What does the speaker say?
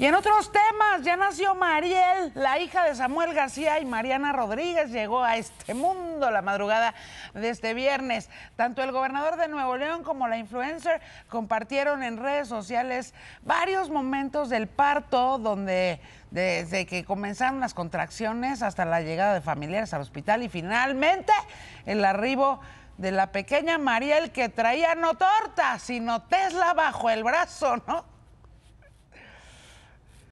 Y en otros temas, ya nació Mariel, la hija de Samuel García y Mariana Rodríguez llegó a este mundo la madrugada de este viernes. Tanto el gobernador de Nuevo León como la influencer compartieron en redes sociales varios momentos del parto donde desde que comenzaron las contracciones hasta la llegada de familiares al hospital y finalmente el arribo de la pequeña Mariel que traía no torta, sino Tesla bajo el brazo, ¿no?